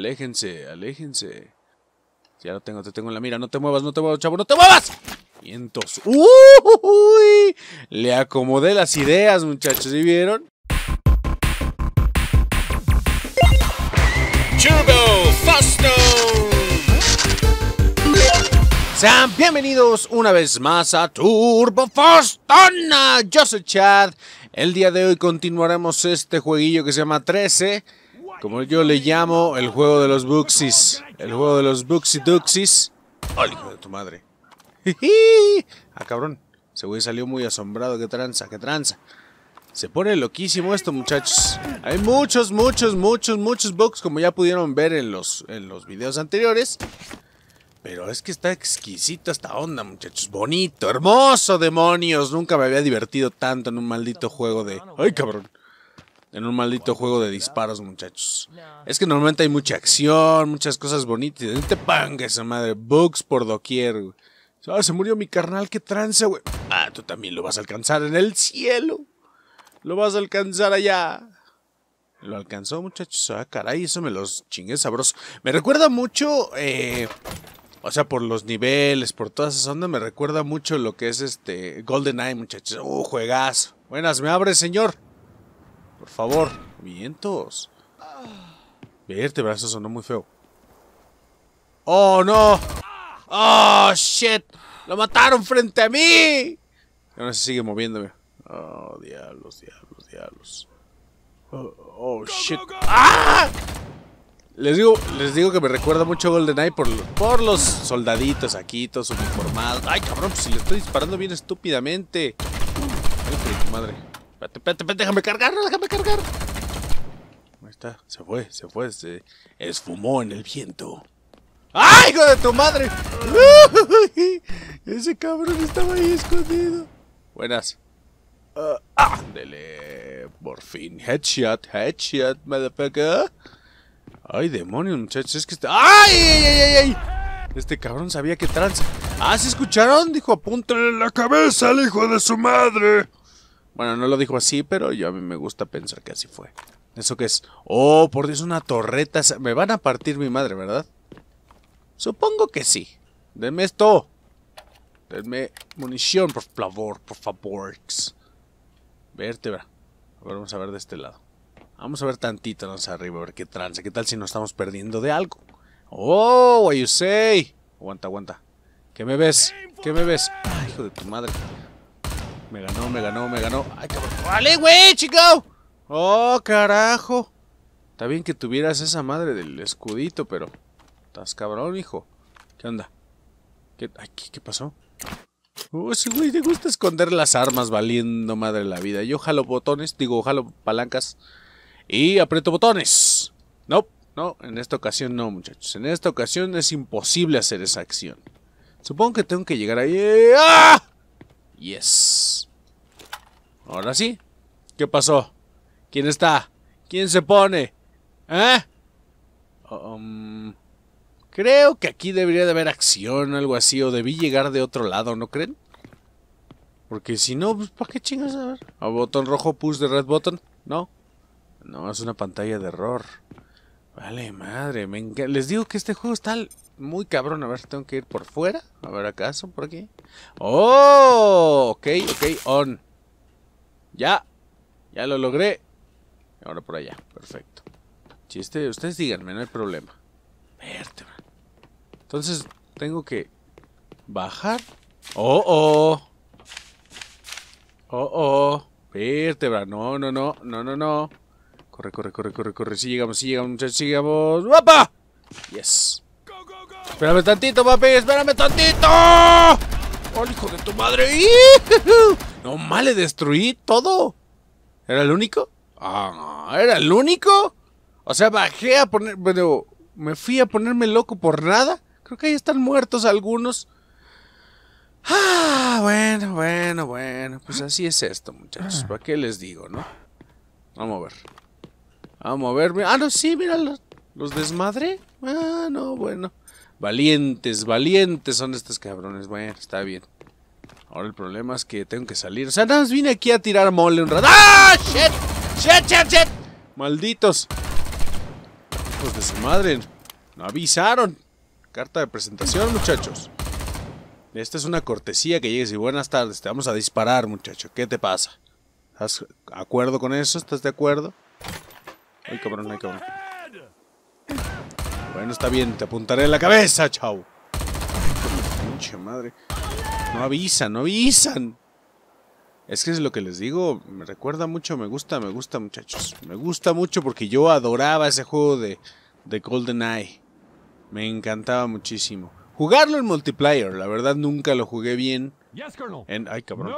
Aléjense, aléjense. Ya lo tengo, te tengo en la mira. No te muevas, no te muevas, chavo, no te muevas. Vientos. ¡Uy! Le acomodé las ideas, muchachos. ¿y vieron? Turbo Fasto. Sean bienvenidos una vez más a Turbo Fastona. Yo soy Chad. El día de hoy continuaremos este jueguillo que se llama 13 como yo le llamo, el juego de los Buxis. El juego de los Buxi Duxis. ¡Ay, hijo de tu madre! ¡Ah, cabrón! Ese güey salió muy asombrado. ¡Qué tranza, qué tranza! Se pone loquísimo esto, muchachos. Hay muchos, muchos, muchos, muchos bugs, como ya pudieron ver en los, en los videos anteriores. Pero es que está exquisita esta onda, muchachos. Bonito, hermoso, demonios. Nunca me había divertido tanto en un maldito juego de... ¡Ay, cabrón! en un maldito juego de disparos, muchachos. Es que normalmente hay mucha acción, muchas cosas bonitas. este te panga esa madre. Bugs por doquier, ah, se murió mi carnal, qué trance, güey. Ah, tú también lo vas a alcanzar en el cielo. Lo vas a alcanzar allá. Lo alcanzó, muchachos. Ah, caray, eso me los chingué sabroso. Me recuerda mucho, eh, o sea, por los niveles, por todas esas ondas, me recuerda mucho lo que es este GoldenEye, muchachos. Uh, juegazo. Buenas, ¿me abre, señor? Por favor, vientos. Vértebras, sonó muy feo. ¡Oh, no! ¡Oh, shit! ¡Lo mataron frente a mí! Ahora se sigue moviéndome. Oh, diablos, diablos, diablos. Oh, oh, shit. ¡Ah! Les digo, les digo que me recuerda mucho a GoldenEye por, por los soldaditos aquí, todos uniformados. ¡Ay, cabrón! Pues si le estoy disparando bien estúpidamente. ¡Ay, madre! Espérate, espérate, espérate, déjame cargar, déjame cargar. Ahí está, se fue, se fue, se esfumó en el viento. ¡Ay, hijo de tu madre! Ese cabrón estaba ahí escondido. Buenas. Uh, ah, ah. dele, por fin. Headshot, headshot, motherfucker. Ay, demonio, muchachos, es que está... ¡Ay, ay, ay, ay! Este cabrón sabía que trans... Ah, ¿se escucharon? Dijo, apúntale en la cabeza al hijo de su madre. Bueno, no lo dijo así, pero yo a mí me gusta pensar que así fue. ¿Eso que es? Oh, por Dios, una torreta. Me van a partir mi madre, ¿verdad? Supongo que sí. Denme esto. Denme munición, por favor, por favor. Vértebra. A vamos a ver de este lado. Vamos a ver tantito arriba, a ver qué trance. ¿Qué tal si nos estamos perdiendo de algo? Oh, what you say. Aguanta, aguanta. ¿Qué me ves? ¿Qué me ves? Ay, hijo de tu madre. Me ganó, me ganó, me ganó. ¡Ay, cabrón! ¡Vale, güey, chico! ¡Oh, carajo! Está bien que tuvieras esa madre del escudito, pero... Estás cabrón, hijo. ¿Qué onda? ¿Qué, pasó? Oh, ese güey Te gusta esconder las armas valiendo madre la vida. Yo jalo botones, digo, jalo palancas y aprieto botones. No, no, en esta ocasión no, muchachos. En esta ocasión es imposible hacer esa acción. Supongo que tengo que llegar ahí. ¡Ah! Yes. Ahora sí. ¿Qué pasó? ¿Quién está? ¿Quién se pone? ¿Eh? Um, creo que aquí debería de haber acción o algo así. O debí llegar de otro lado, ¿no creen? Porque si no, pues ¿para qué chingas? A ¿A botón rojo push de red button? No. No, es una pantalla de error. Vale, madre. Les digo que este juego está muy cabrón. A ver, si tengo que ir por fuera. A ver, ¿acaso por aquí? ¡Oh! Ok, ok, on. Ya. Ya lo logré. Ahora por allá. Perfecto. Chiste, ustedes díganme, no hay problema. Vértebra. Entonces, tengo que bajar. ¡Oh, oh! ¡Oh, oh! Vértebra. No, no, no. No, no, no. Corre, corre, corre, corre, corre. Si sí llegamos, si sí llegamos, muchachos, sí llegamos. ¡Guapa! Yes. Espérame tantito, papi. Espérame tantito hijo de tu madre! No mal, le destruí todo. ¿Era el único? Ah, ¿era el único? O sea, bajé a poner. Bueno, me fui a ponerme loco por nada. Creo que ahí están muertos algunos. Ah, bueno, bueno, bueno. Pues así es esto, muchachos. ¿Para qué les digo, no? Vamos a ver. Vamos a ver. Ah, no, sí, mira, los, los desmadré. Ah, no, bueno. Valientes, valientes son estos cabrones. Bueno, está bien. Ahora el problema es que tengo que salir. O sea, nada más vine aquí a tirar mole un rato. ¡Ah! ¡Shit! ¡Shit, shit, shit! ¡Malditos! Hijos de su madre. No avisaron. Carta de presentación, muchachos. Esta es una cortesía que llegues y buenas tardes. Te vamos a disparar, muchacho. ¿Qué te pasa? ¿Estás de acuerdo con eso? ¿Estás de acuerdo? Ay, cabrón, ay, cabrón. Bueno, está bien, te apuntaré en la cabeza, chau. madre. No avisan, no avisan. Es que es lo que les digo, me recuerda mucho, me gusta, me gusta muchachos. Me gusta mucho porque yo adoraba ese juego de, de GoldenEye. Me encantaba muchísimo. Jugarlo en multiplayer, la verdad nunca lo jugué bien. En, ay, cabrón.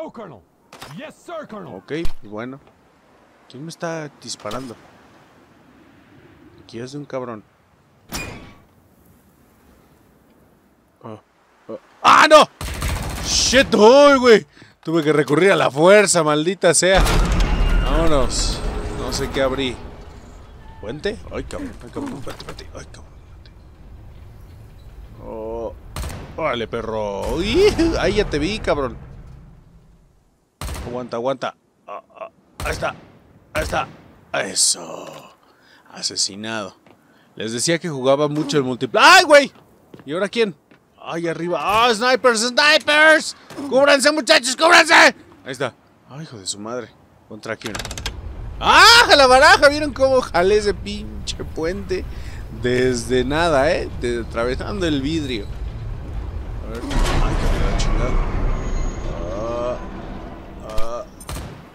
Ok, bueno. ¿Quién me está disparando? Aquí es de un cabrón. Ah, ¡Ah, no! ¡Shit! ¡Uy, güey! Tuve que recurrir a la fuerza, maldita sea. Vámonos. No sé qué abrí. ¿Puente? Ay, cabrón, ay, cabrón, vete, vete, ay, cabrón, vete. Oh. Órale, perro. Uy, ahí ya te vi, cabrón. Aguanta, aguanta. Ah, ah, ahí está. Ahí está. Eso. Asesinado. Les decía que jugaba mucho el multiplayer. ¡Ay, güey! ¿Y ahora quién? ¡Ahí arriba. ¡Ah, snipers, snipers! ¡Cúbranse, muchachos, cúbranse! Ahí está. ¡Ah, hijo de su madre. Contra aquí, ¡Ah, la baraja! ¿Vieron cómo jalé ese pinche puente? Desde nada, ¿eh? atravesando el vidrio. A ver. Ay, que la chingada. Ah, ah,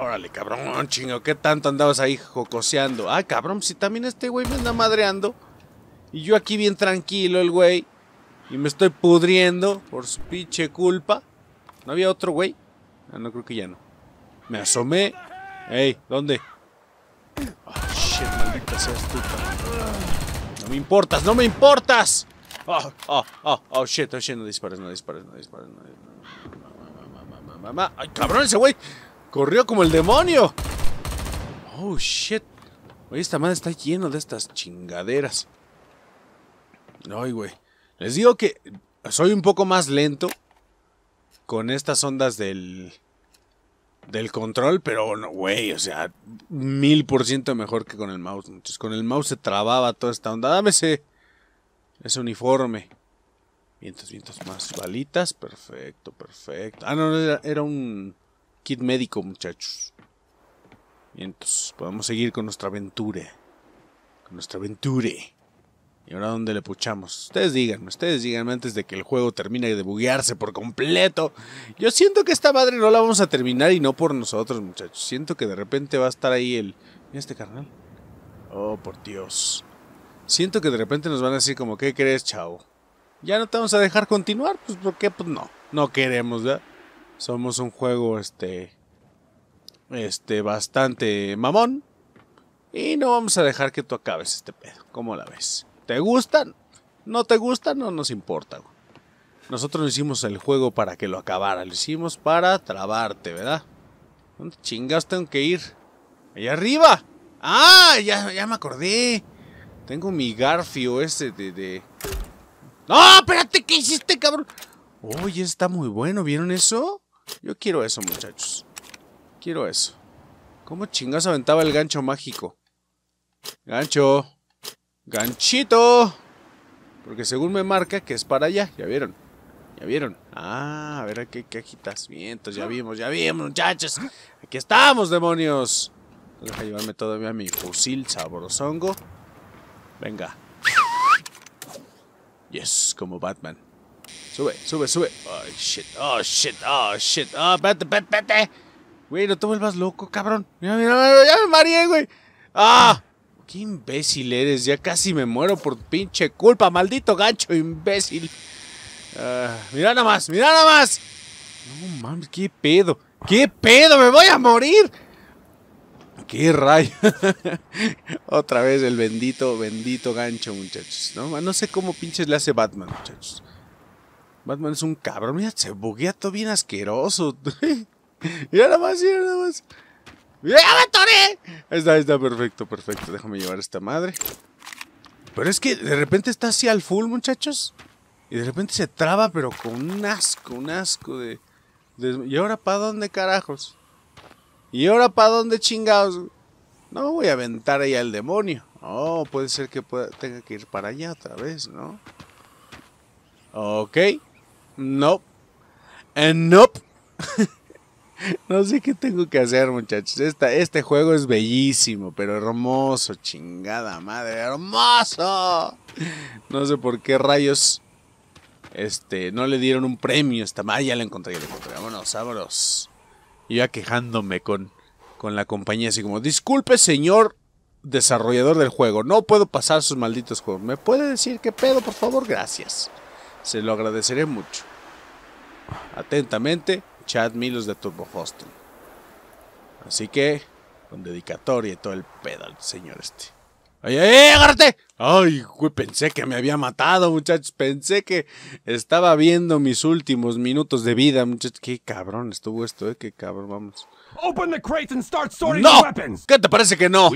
Órale, cabrón, chingo. ¿Qué tanto andabas ahí jocoseando? Ah, cabrón, si también este güey me anda madreando. Y yo aquí bien tranquilo, el güey. Y me estoy pudriendo por su pinche culpa. ¿No había otro güey? Ah, no, creo que ya no. Me asomé. Ey, ¿dónde? Oh, shit, maldita sea tú. No me importas, no me importas. Oh, oh, oh, oh, shit, oh, shit, no dispares, no dispares, no dispares, no dispares. Mamá, ay, cabrón, ese güey corrió como el demonio. Oh, shit. Oye, esta madre está llena de estas chingaderas. Ay, güey. Les digo que soy un poco más lento con estas ondas del, del control, pero no, güey, o sea, mil por ciento mejor que con el mouse. muchachos. Con el mouse se trababa toda esta onda. Dame ese, uniforme. Vientos, vientos, más balitas. Perfecto, perfecto. Ah, no, era, un kit médico, muchachos. Vientos, podemos seguir con nuestra aventura. Con nuestra aventura. ¿Y ahora dónde le puchamos? Ustedes díganme, ustedes díganme antes de que el juego termine de buguearse por completo. Yo siento que esta madre no la vamos a terminar y no por nosotros, muchachos. Siento que de repente va a estar ahí el... Mira este carnal? Oh, por Dios. Siento que de repente nos van a decir como, ¿qué crees, chavo? Ya no te vamos a dejar continuar, pues porque Pues no, no queremos, ¿verdad? Somos un juego, este... Este, bastante mamón. Y no vamos a dejar que tú acabes este pedo. ¿Cómo la ves? ¿Te gustan? ¿No te gustan? No nos importa. Güey. Nosotros no hicimos el juego para que lo acabara, lo hicimos para trabarte, ¿verdad? ¿Dónde chingas tengo que ir? Allá arriba. Ah, ya, ya me acordé. Tengo mi garfio ese de, ¡No! ¡Espérate! ¿Qué hiciste, cabrón? Oye, está muy bueno. ¿Vieron eso? Yo quiero eso, muchachos. Quiero eso. ¿Cómo chingas aventaba el gancho mágico? Gancho. Ganchito. Porque según me marca que es para allá. Ya vieron. Ya vieron. Ah, a ver aquí cajitas. Vientos, ya vimos, ya vimos, muchachos. Aquí estamos, demonios. Deja llevarme todavía mi fusil sabrosongo. Venga. Yes, como Batman. Sube, sube, sube. Oh, shit, oh, shit, oh, shit. Oh, vete, vete, vete. Güey, no te vuelvas loco, cabrón. Mira, mira, ya me mareé, güey. ¡Ah! Qué imbécil eres, ya casi me muero por pinche culpa, maldito gancho, imbécil. Ah, mira nada más, mira nada más. No mames, qué pedo, qué pedo, me voy a morir. ¡Qué rayo! Otra vez el bendito, bendito gancho, muchachos. No, no sé cómo pinches le hace Batman, muchachos. Batman es un cabrón. Mira, se buguea todo bien asqueroso. mira nada más, mira nada más. ¡Ya me Ahí está, está, perfecto, perfecto. Déjame llevar esta madre. Pero es que de repente está así al full, muchachos. Y de repente se traba, pero con un asco, un asco de... ¿Y ahora para dónde carajos? ¿Y ahora para dónde chingados? No voy a aventar ahí al demonio. Oh, puede ser que tenga que ir para allá otra vez, ¿no? Ok. No. Nope. And nope. No sé qué tengo que hacer, muchachos. este juego es bellísimo, pero hermoso, chingada madre, hermoso. No sé por qué rayos este, no le dieron un premio esta madre. ya la encontré, ya la encontré. Vámonos, vámonos. Y ya quejándome con, con la compañía, así como, disculpe, señor desarrollador del juego, no puedo pasar sus malditos juegos. ¿Me puede decir qué pedo, por favor? Gracias. Se lo agradeceré mucho. Atentamente, Chad Milos de Turbo Hostel Así que, con dedicatoria y todo el pedal señor este. ¡Ay, ay, ¡eh, agárrate! Ay, pensé que me había matado, muchachos. Pensé que estaba viendo mis últimos minutos de vida, muchachos. Qué cabrón estuvo esto, eh. Qué cabrón, vamos. ¡No! ¿Qué te parece que no?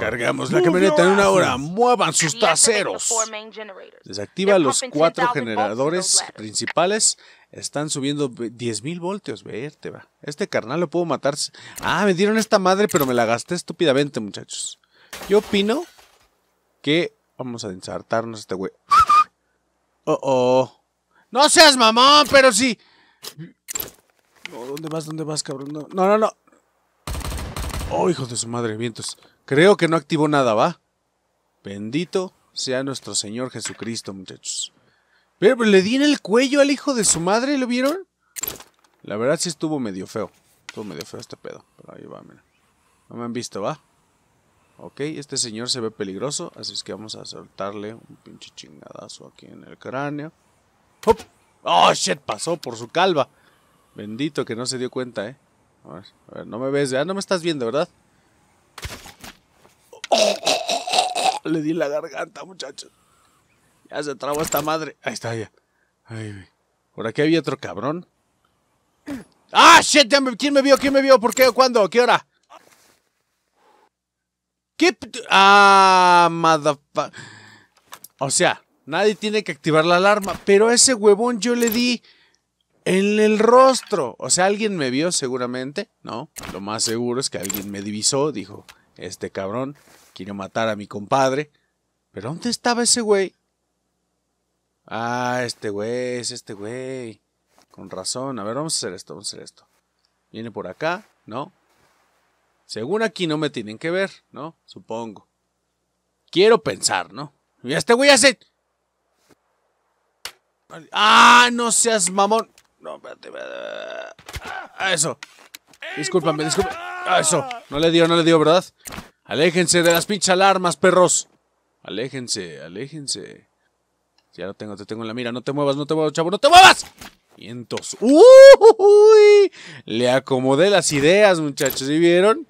cargamos la camioneta en una hora. Muevan sus traseros. Desactiva los cuatro generadores principales están subiendo 10.000 voltios, verte va. Este carnal lo puedo matar. Ah, me dieron esta madre, pero me la gasté estúpidamente, muchachos. Yo opino que vamos a ensartarnos este güey. Oh, oh. No seas mamón, pero sí. No, ¿dónde vas? ¿Dónde vas, cabrón? No, no, no. Oh, hijo de su madre, vientos. Creo que no activó nada, ¿va? Bendito sea nuestro Señor Jesucristo, muchachos. Pero, le di en el cuello al hijo de su madre, ¿lo vieron? La verdad sí estuvo medio feo. Estuvo medio feo este pedo. Pero ahí va, mira. No me han visto, ¿va? Ok, este señor se ve peligroso, así es que vamos a soltarle un pinche chingadazo aquí en el cráneo. ¡Hop! ¡Oh, shit! Pasó por su calva. Bendito que no se dio cuenta, ¿eh? A ver, no me ves. Ah, no me estás viendo, ¿verdad? Le di la garganta, muchachos. Ya se trabó esta madre. Ahí está ya. Ay, güey. Por aquí había otro cabrón. ¡Ah, shit! ¿Quién me vio? ¿Quién me vio? ¿Por qué? ¿Cuándo? ¿Qué hora? ¿Qué? Ah, motherfucker. O sea, nadie tiene que activar la alarma. Pero a ese huevón yo le di en el rostro. O sea, alguien me vio seguramente, ¿no? Lo más seguro es que alguien me divisó. Dijo, este cabrón quiere matar a mi compadre. Pero ¿dónde estaba ese güey? Ah, este güey, es este güey. Con razón. A ver, vamos a hacer esto, vamos a hacer esto. Viene por acá, ¿no? Según aquí no me tienen que ver, ¿no? Supongo. Quiero pensar, ¿no? Y este güey hace... ¡Ah! No seas mamón. No, espérate, espérate. Eso. Discúlpame, discúlpame. Ah, eso. No le dio, no le dio, ¿verdad? Aléjense de las pinches alarmas, perros. Aléjense, aléjense. Ya lo tengo, te tengo en la mira. No te muevas, no te muevas, chavo, no te muevas. Vientos. ¡Uy! Le acomodé las ideas, muchachos. ¿Y vieron?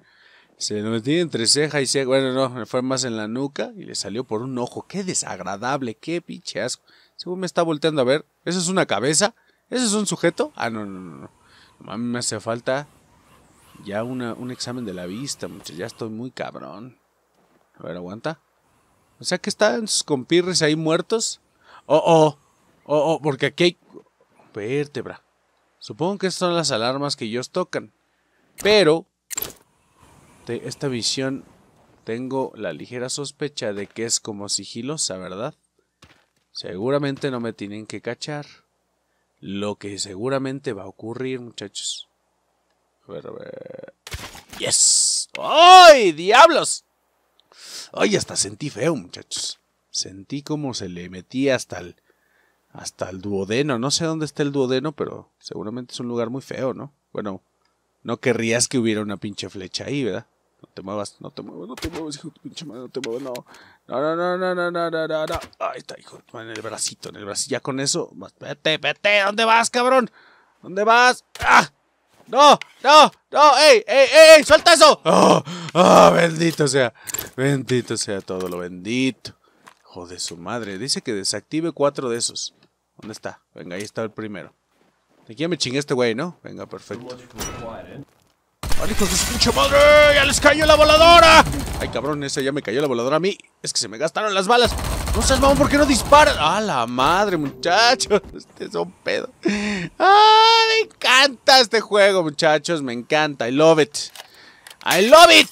Se lo metí entre ceja y ceja. Bueno, no, Me fue más en la nuca y le salió por un ojo. ¡Qué desagradable! ¡Qué pinche asco! Según me está volteando a ver. ¿Eso es una cabeza? ese es un sujeto? Ah, no, no, no. A mí me hace falta ya un examen de la vista, muchachos. Ya estoy muy cabrón. A ver, aguanta. O sea que están sus compirres ahí muertos. Oh, oh, oh, oh, porque aquí hay vértebra. Supongo que son las alarmas que ellos tocan. Pero, de esta visión, tengo la ligera sospecha de que es como sigilosa, ¿verdad? Seguramente no me tienen que cachar. Lo que seguramente va a ocurrir, muchachos. A a ver. ¡Yes! ¡Ay, diablos! ¡Ay, hasta sentí feo, muchachos! Sentí como se le metía hasta el, hasta el duodeno. No sé dónde está el duodeno, pero seguramente es un lugar muy feo, ¿no? Bueno, no querrías que hubiera una pinche flecha ahí, ¿verdad? No te muevas, no te muevas, no te muevas, hijo de pinche madre, no te muevas, no. No, no, no, no, no, no, no, Ahí está, hijo en el bracito, en el bracito. Ya con eso, vete, vete, ¿dónde vas, cabrón? ¿Dónde vas? ¡Ah! ¡No! ¡No! ¡No! ¡Ey! ¡Ey! ¡Ey! ¡Suelta eso! ¡Oh! ¡Oh! ¡Bendito sea! ¡Bendito sea todo lo bendito! de su madre. Dice que desactive cuatro de esos. ¿Dónde está? Venga, ahí está el primero. Aquí ya me chingué este güey, ¿no? Venga, perfecto. de su madre! ¡Ya les cayó la voladora! Ay, cabrón, esa ya me cayó la voladora a mí. Es que se me gastaron las balas. No seas mamón, ¿por qué no dispara ¡Ah, la madre, muchachos! Este es un pedo. ¡Ah, me encanta este juego, muchachos! Me encanta. I love it. I love it.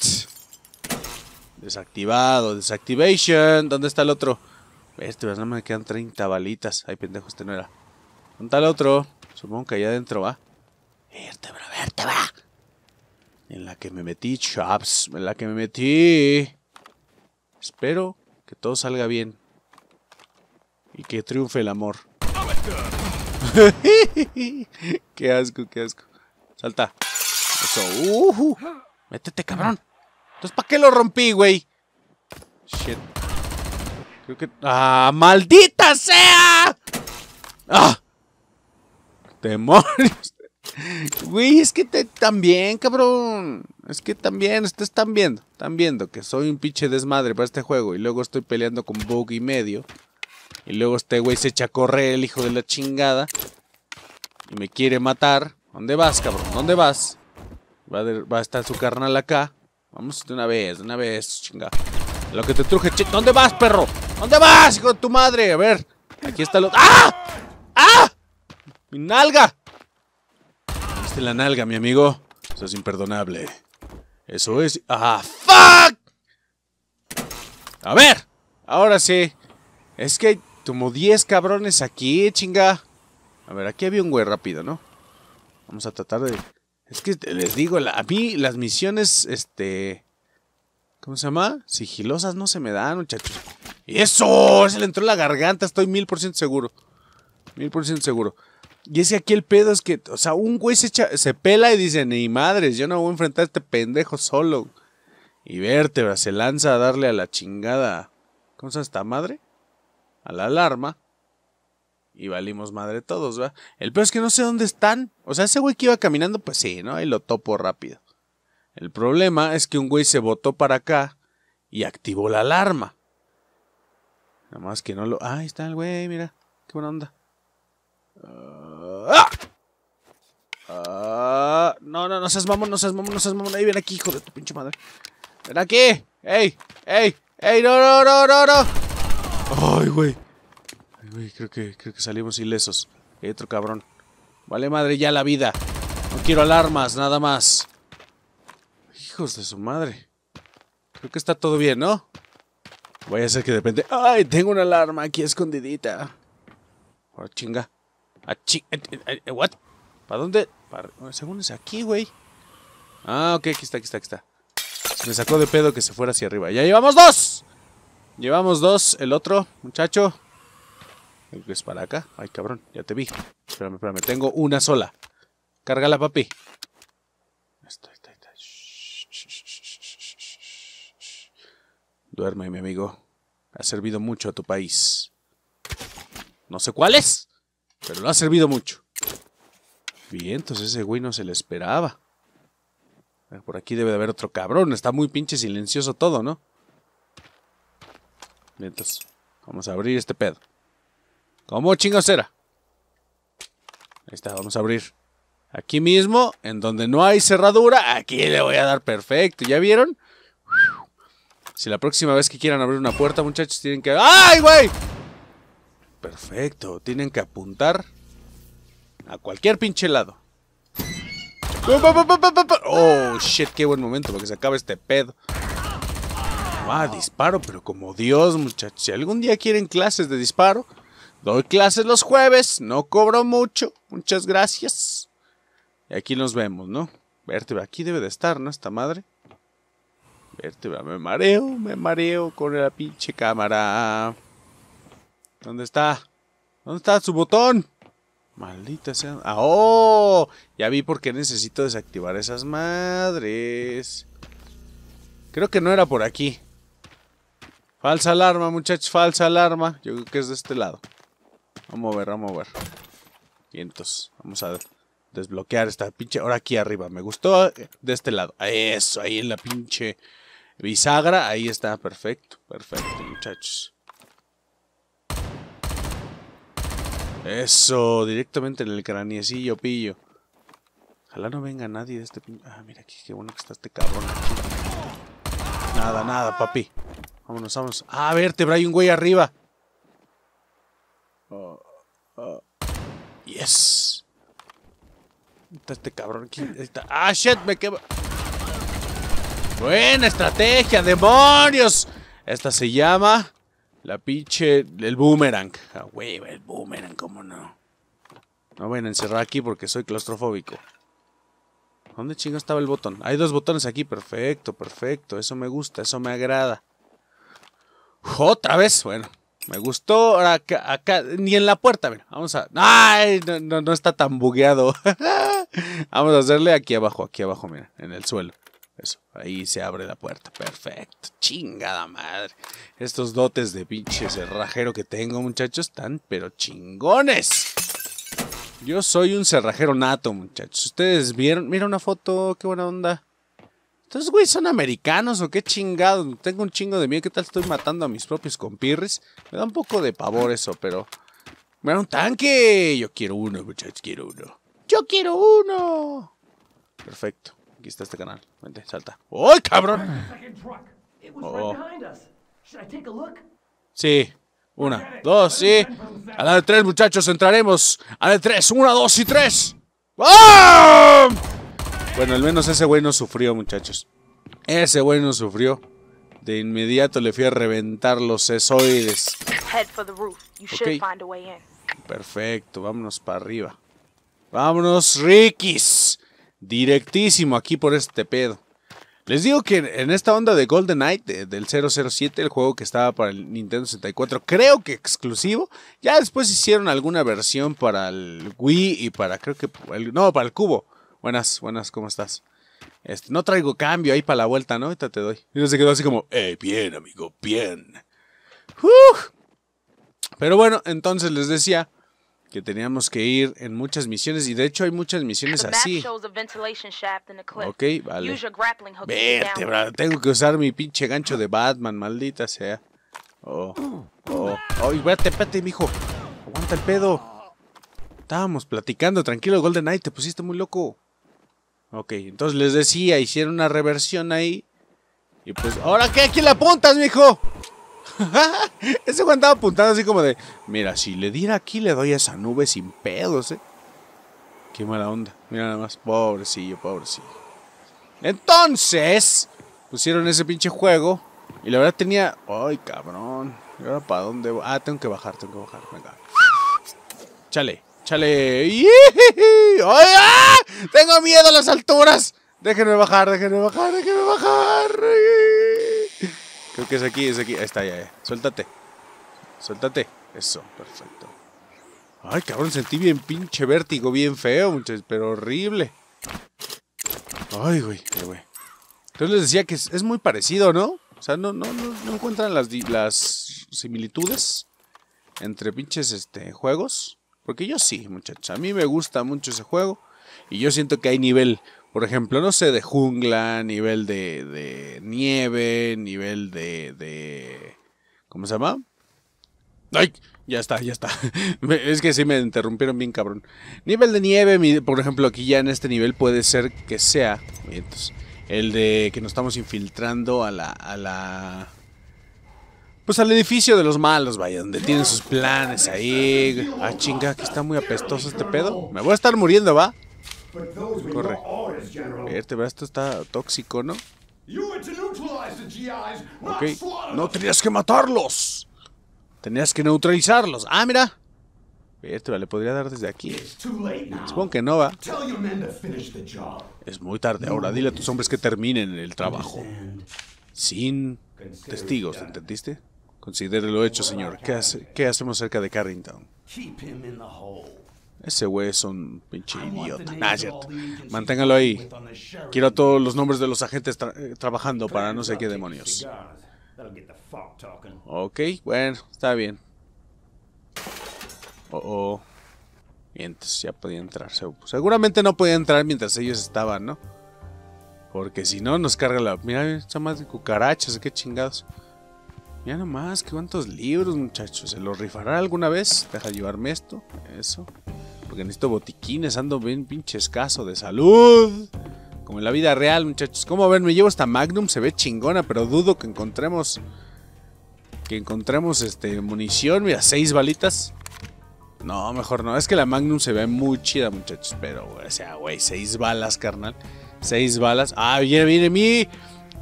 Desactivado, desactivation. ¿Dónde está el otro? Este, no me quedan 30 balitas. Ay, pendejo, este no era. ¿Dónde está el otro? Supongo que allá adentro va. Vértebra, vértebra. En la que me metí, chaps. En la que me metí. Espero que todo salga bien. Y que triunfe el amor. qué asco, qué asco. Salta. Eso. Uh Métete, cabrón. Entonces, ¿para qué lo rompí, güey? Shit. Creo que... ¡Ah, maldita sea! ¡Ah! ¡Demonios! Güey, es que te también, cabrón. Es que también, ustedes están viendo, están viendo que soy un pinche desmadre para este juego. Y luego estoy peleando con bug y medio. Y luego este güey se echa a correr, el hijo de la chingada. Y me quiere matar. ¿Dónde vas, cabrón? ¿Dónde vas? va a estar su carnal acá. Vamos de una vez, de una vez, chinga. Lo que te truje, ch ¿Dónde vas, perro? ¿Dónde vas, hijo de tu madre? A ver, aquí está lo... ¡Ah! ¡Ah! ¡Mi nalga! Viste la nalga, mi amigo. Eso es imperdonable. Eso es... ¡Ah, fuck! A ver, ahora sí. Es que hay como 10 cabrones aquí, chinga. A ver, aquí había un güey rápido, ¿no? Vamos a tratar de es que les digo, a mí las misiones, este... ¿Cómo se llama? Sigilosas no se me dan, muchachos. ¡Eso! Se le entró la garganta, estoy mil por ciento seguro. Mil por ciento seguro. Y es que aquí el pedo es que, o sea, un güey se, se pela y dice, ni madres, yo no voy a enfrentar a este pendejo solo. Y vértebra, se lanza a darle a la chingada. ¿Cómo se llama esta madre? A la alarma y valimos madre todos, ¿va? El peor es que no sé dónde están. O sea, ese güey que iba caminando, pues sí, ¿no? Y lo topo rápido. El problema es que un güey se botó para acá y activó la alarma. Nada más que no lo. Ah, ahí está el güey, mira. Qué buena onda. ¡Ah! ah. no, no, no seas mamón, no seas mamón, no seas mamón. Ahí ven aquí, hijo de tu pinche madre. Ven aquí. ¡Ey! ¡Ey! ¡Ey! ¡No, no, no, no, no! ¡Ay, güey! creo que, creo que salimos ilesos. Hay eh, otro cabrón. Vale madre ya la vida. No quiero alarmas, nada más. Hijos de su madre. Creo que está todo bien, ¿no? Voy a hacer que de repente... ¡Ay! Tengo una alarma aquí escondidita. Ahora chinga. A ah, eh, eh, ¿What? ¿Para dónde? Según es aquí, güey. Ah, ok, aquí está, aquí está, aquí está. Se me sacó de pedo que se fuera hacia arriba. ¡Ya llevamos dos! Llevamos dos, el otro, muchacho es para acá. Ay, cabrón, ya te vi. Espérame, espérame. Tengo una sola. Cárgala, papi. Duerme, mi amigo. Ha servido mucho a tu país. No sé cuál es, pero lo ha servido mucho. Bien, entonces ese güey no se le esperaba. Ah, por aquí debe de haber otro cabrón. Está muy pinche silencioso todo, ¿no? Mientras, vamos a abrir este pedo. ¿Cómo chingos era? Ahí está, vamos a abrir. Aquí mismo, en donde no hay cerradura, aquí le voy a dar perfecto. ¿Ya vieron? Si la próxima vez que quieran abrir una puerta, muchachos, tienen que... ¡Ay, güey! Perfecto, tienen que apuntar a cualquier pinche lado. ¡Oh, shit! ¡Qué buen momento porque que se acaba este pedo! ¡Ah, disparo! Pero como Dios, muchachos. Si algún día quieren clases de disparo, Doy clases los jueves, no cobro mucho. Muchas gracias. Y aquí nos vemos, ¿no? Vértebra, aquí debe de estar, ¿no? Esta madre. Vértebra, me mareo, me mareo con la pinche cámara. ¿Dónde está? ¿Dónde está su botón? Maldita sea. ¡Ah, oh, Ya vi por qué necesito desactivar esas madres. Creo que no era por aquí. Falsa alarma, muchachos, falsa alarma. Yo creo que es de este lado. Vamos a ver, vamos a ver. Vientos. Vamos a desbloquear esta pinche... Ahora aquí arriba. Me gustó de este lado. Eso, ahí en la pinche bisagra. Ahí está, perfecto. Perfecto, muchachos. Eso, directamente en el craniecillo, pillo. Ojalá no venga nadie de este pinche... Ah, mira aquí, qué bueno que está este cabrón Nada, nada, papi. Vámonos, vamos. Ah, vértebra, hay un güey arriba. Oh, oh. Yes. Está este cabrón aquí. Ah, shit, me quema. Buena estrategia, demonios. Esta se llama la pinche. El boomerang. Ah, wey, el boomerang, cómo no. No voy a encerrar aquí porque soy claustrofóbico. ¿Dónde chingo estaba el botón? Hay dos botones aquí. Perfecto, perfecto. Eso me gusta, eso me agrada. ¿Otra vez? Bueno, me gustó. Ahora acá, acá, ni en la puerta, mira. Vamos a. ¡Ay! No, está tan bugueado. Vamos a hacerle aquí abajo, aquí abajo, mira, en el suelo. Eso, ahí se abre la puerta. Perfecto. Chingada madre. Estos dotes de pinche cerrajero que tengo, muchachos, están pero chingones. Yo soy un cerrajero nato, muchachos. Ustedes vieron, mira una foto, qué buena onda. Entonces, güey, ¿son americanos o qué chingado? Tengo un chingo de miedo. ¿Qué tal estoy matando a mis propios compirres? Me da un poco de pavor eso, pero... ¡Me un tanque! Yo quiero uno, muchachos, quiero uno. ¡Yo quiero uno! Perfecto. Aquí está este canal. Vente, salta. ¡Ay, cabrón! Oh. Oh. Sí. Una, dos, sí. A la de tres, muchachos, entraremos. A la de tres. Una, dos y tres. ¡Vamos! Bueno, al menos ese güey no sufrió, muchachos. Ese güey no sufrió. De inmediato le fui a reventar los sesoides. Perfecto, vámonos para arriba. Vámonos, Rikis. Directísimo aquí por este pedo. Les digo que en esta onda de Golden Knight eh, del 007, el juego que estaba para el Nintendo 64, creo que exclusivo. Ya después hicieron alguna versión para el Wii y para creo que no, para el Cubo. Buenas, buenas, ¿cómo estás? Este, no traigo cambio ahí para la vuelta, ¿no? Ahorita te doy. Y no se quedó así como, eh, bien, amigo, bien. Pero bueno, entonces les decía que teníamos que ir en muchas misiones y de hecho hay muchas misiones así. Ok, vale. Vete, bro. tengo que usar mi pinche gancho de Batman, maldita sea. Oh, oh, oh, vete, vete, mijo. Aguanta el pedo. Estábamos platicando, tranquilo, Golden Knight, te pusiste muy loco. Ok, entonces les decía, hicieron una reversión ahí. Y pues, ¿ahora qué? aquí la le apuntas, mijo? Ese güey andaba apuntando así como de, mira, si le diera aquí le doy a esa nube sin pedos, ¿eh? Qué mala onda. Mira nada más, pobrecillo, pobrecillo. Entonces, pusieron ese pinche juego. Y la verdad tenía... Ay, cabrón. ¿Y ahora para dónde? Ah, tengo que bajar, tengo que bajar. Venga. Chale. Chale. ¡Ah! Tengo miedo a las alturas. Déjenme bajar, déjenme bajar, déjenme bajar. Creo que es aquí, es aquí. Ahí está, ya, ya. Suéltate. Suéltate. Eso, perfecto. Ay, cabrón, sentí bien pinche vértigo, bien feo, muchachos, pero horrible. Ay, güey, güey. Entonces les decía que es, muy parecido, ¿no? O sea, no, no, no, encuentran las, las similitudes entre pinches este, juegos. Porque yo sí, muchachos. A mí me gusta mucho ese juego. Y yo siento que hay nivel, por ejemplo, no sé, de jungla, nivel de, nieve, nivel de, ¿Cómo se llama? ¡Ay! Ya está, ya está. es que sí me interrumpieron bien cabrón. Nivel de nieve, por ejemplo, aquí ya en este nivel puede ser que sea... Entonces, el de que nos estamos infiltrando a la... A la pues al edificio de los malos, vaya, donde tienen sus planes ahí. Ah, chinga, que está muy apestoso este pedo. Me voy a estar muriendo, ¿va? Corre. Verte, va esto está tóxico, ¿no? Ok. No tenías que matarlos. Tenías que neutralizarlos. Ah, mira. Verte, Le podría dar desde aquí. Supongo que no va. Es muy tarde ahora. Dile a tus hombres que terminen el trabajo. Sin testigos, ¿entendiste? Considere lo hecho, señor. ¿Qué, hacemos cerca de Carrington? Ese güey es un pinche idiota. Manténgalo ahí. Quiero todos los nombres de los agentes eh, trabajando para no sé qué demonios. Ok, bueno, está bien. Oh, oh. Mientras ya podía entrar. Seguramente no podía entrar mientras ellos estaban, ¿no? Porque si no, nos carga la... Mira, está más de cucarachas, qué chingados. Mira nomás, que cuantos libros, muchachos. ¿Se los rifará alguna vez? Deja llevarme esto. Eso. Porque necesito botiquines. Ando bien pinche escaso de salud. Como en la vida real, muchachos. ¿Cómo a ver? Me llevo esta Magnum. Se ve chingona, pero dudo que encontremos... Que encontremos, este, munición. Mira, seis balitas. No, mejor no. Es que la Magnum se ve muy chida, muchachos. Pero, o sea, güey, seis balas, carnal. Seis balas. Ah, viene, viene mi...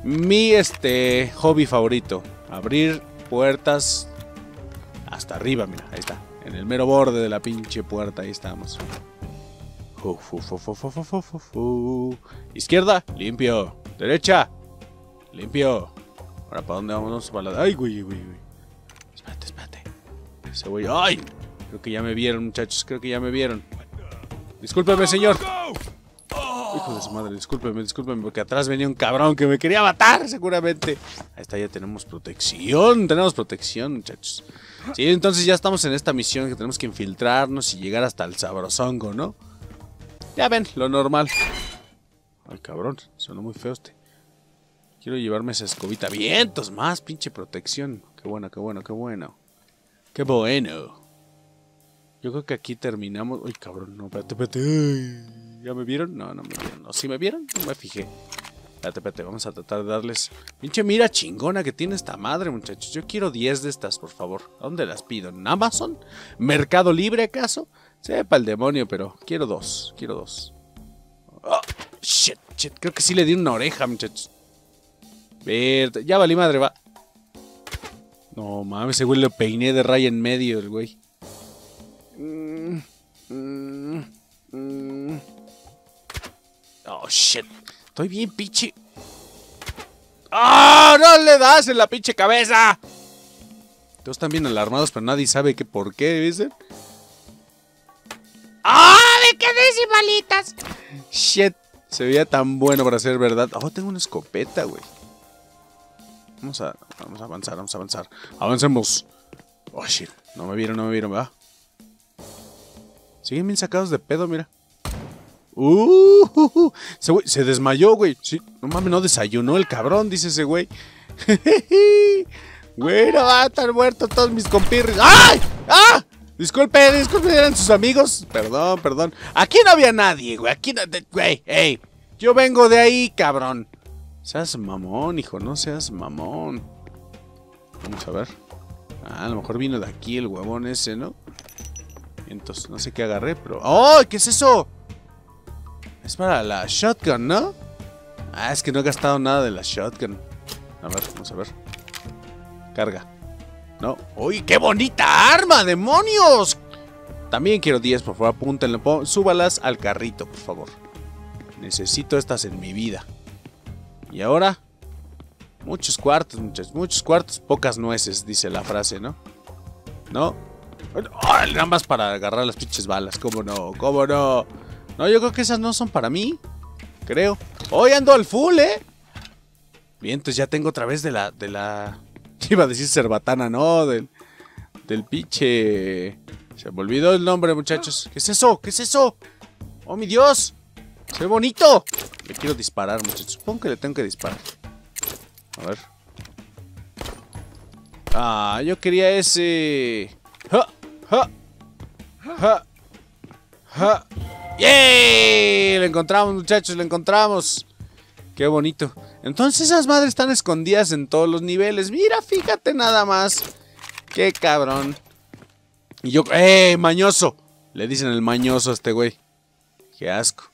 Mi, este, hobby favorito. Abrir puertas hasta arriba, mira, ahí está. En el mero borde de la pinche puerta, ahí estamos. Izquierda, limpio. Derecha, limpio. Ahora, ¿para dónde vamos? Para Ay, güey, güey, güey. Espérate, espérate. Ese güey... ¡Ay! Creo que ya me vieron, muchachos. Creo que ya me vieron. Discúlpeme, señor. Hijo de su madre, discúlpeme, discúlpeme, porque atrás venía un cabrón que me quería matar, seguramente. Ahí está, ya tenemos protección, tenemos protección, muchachos. Sí, entonces ya estamos en esta misión que tenemos que infiltrarnos y llegar hasta el sabrosongo, ¿no? Ya ven, lo normal. Ay, cabrón, sonó muy feo este. Quiero llevarme esa escobita. Vientos más, pinche protección. Qué bueno, qué bueno, qué bueno. Qué bueno. Yo creo que aquí terminamos. Ay, cabrón, no, espérate, espérate. ¿Ya me vieron? No, no me vieron. ¿O sí me vieron? No me fijé. Espérate, espérate, vamos a tratar de darles... Pinche mira chingona que tiene esta madre, muchachos. Yo quiero 10 de estas, por favor. dónde las pido? ¿En Amazon? ¿Mercado Libre, acaso? Sepa el demonio, pero quiero dos. Quiero dos. Oh, shit, shit. Creo que sí le di una oreja, muchachos. Verte. Ya valí madre, va. No mames, ese güey lo peiné de raya en medio, el güey. Mm, mm, mm. Oh, shit. Estoy bien, pinche. ¡Ah! ¡Oh, ¡No le das en la pinche cabeza! Todos están bien alarmados, pero nadie sabe qué por qué, ¿viste? ¡Ah! de ¡Me quedé sin Shit. Se veía tan bueno para ser verdad. Oh, tengo una escopeta, güey. Vamos a, vamos a avanzar, vamos a avanzar. Avancemos. Oh, shit. No me vieron, no me vieron, va Siguen bien sacados de pedo, mira. Uh, se desmayó, güey. Sí, no mames, no desayunó el cabrón, dice ese güey. güey, no va ah, a todos mis compirres ¡Ay! ¡Ah! Disculpe, disculpe, eran sus amigos. Perdón, perdón. Aquí no había nadie, güey. Aquí Güey, hey. Yo vengo de ahí, cabrón. Seas mamón, hijo, no seas mamón. Vamos a ver. Ah, a lo mejor vino de aquí el huevón ese, ¿no? Entonces, no sé qué agarré, pero. ¡Oh! ¿Qué es eso? Es para la shotgun, ¿no? Ah, es que no he gastado nada de la shotgun. A ver, vamos a ver. Carga. No. ¡Uy, qué bonita arma! ¡Demonios! También quiero 10, por favor, apúntenlo, Súbalas al carrito, por favor. Necesito estas en mi vida. Y ahora... Muchos cuartos, muchos, muchos cuartos, pocas nueces, dice la frase, ¿no? ¿No? ¡Oh, nada más para agarrar las pinches balas, ¿cómo no? ¿Cómo no? No, yo creo que esas no son para mí. Creo. Hoy ando al full, ¿eh? Bien, entonces ya tengo otra vez de la... De la... Iba a decir cerbatana, ¿no? Del, del pinche... Se me olvidó el nombre, muchachos. ¿Qué es eso? ¿Qué es eso? ¡Oh, mi Dios! ¡Qué bonito! Le quiero disparar, muchachos. Supongo que le tengo que disparar. A ver. Ah, yo quería ese... ¡Ja! ¡Ja! ¡Ja! ¡Ja! ¡Yay! Lo encontramos, muchachos, lo encontramos. Qué bonito. Entonces esas madres están escondidas en todos los niveles. Mira, fíjate nada más. Qué cabrón. Y yo... ¡Eh, mañoso! Le dicen el mañoso a este güey. Qué asco.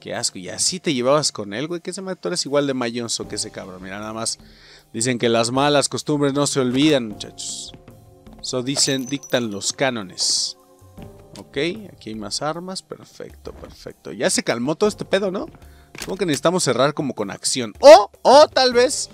Qué asco. Y así te llevabas con él, güey. Que ese me es igual de mañoso que ese cabrón. Mira nada más. Dicen que las malas costumbres no se olvidan, muchachos. Eso dicen, dictan los cánones. Ok, aquí hay más armas. Perfecto, perfecto. Ya se calmó todo este pedo, ¿no? Supongo que necesitamos cerrar como con acción. O, o tal vez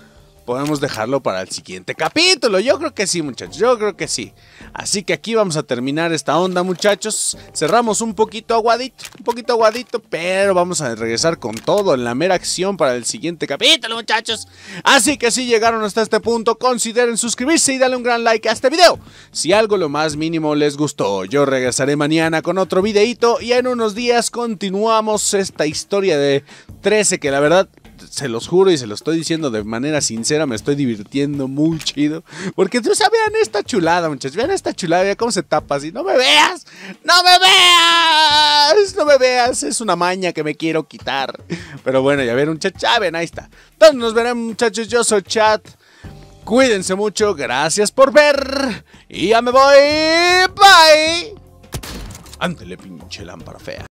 podemos dejarlo para el siguiente capítulo. Yo creo que sí, muchachos. Yo creo que sí. Así que aquí vamos a terminar esta onda, muchachos. Cerramos un poquito aguadito, un poquito aguadito, pero vamos a regresar con todo en la mera acción para el siguiente capítulo, muchachos. Así que si llegaron hasta este punto, consideren suscribirse y darle un gran like a este video. Si algo lo más mínimo les gustó, yo regresaré mañana con otro videito y en unos días continuamos esta historia de 13 que la verdad se los juro y se los estoy diciendo de manera sincera, me estoy divirtiendo muy chido. Porque tú o sea, vean esta chulada, muchachos, vean esta chulada, vean cómo se tapa así. ¡No me veas! ¡No me veas! ¡No me veas! Es una maña que me quiero quitar. Pero bueno, ya ven, muchachos, ya ven, ahí está. Entonces nos verán, muchachos, yo soy Chat. Cuídense mucho, gracias por ver. Y ya me voy. Bye. Ándele, pinche lámpara fea.